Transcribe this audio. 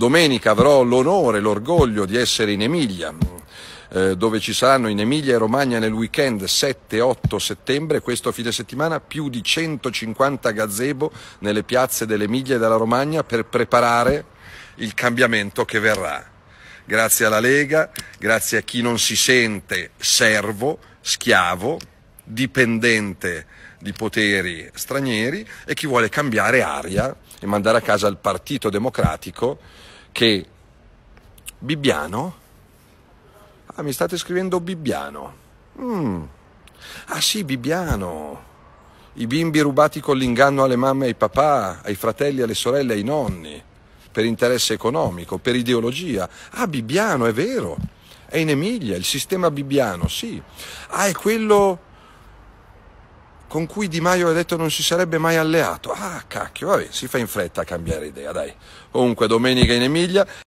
Domenica avrò l'onore, e l'orgoglio di essere in Emilia, eh, dove ci saranno in Emilia e Romagna nel weekend 7-8 settembre, questo fine settimana, più di 150 gazebo nelle piazze dell'Emilia e della Romagna per preparare il cambiamento che verrà. Grazie alla Lega, grazie a chi non si sente servo, schiavo, dipendente di poteri stranieri e chi vuole cambiare aria e mandare a casa il Partito Democratico che Bibbiano? Ah, mi state scrivendo Bibbiano. Mm. Ah sì, Bibbiano. I bimbi rubati con l'inganno alle mamme e ai papà, ai fratelli, alle sorelle, ai nonni, per interesse economico, per ideologia. Ah, Bibbiano, è vero. È in Emilia, il sistema Bibbiano, sì. Ah, è quello con cui Di Maio ha detto non si sarebbe mai alleato. Ah, cacchio, vabbè, si fa in fretta a cambiare idea, dai. Comunque, domenica in Emilia.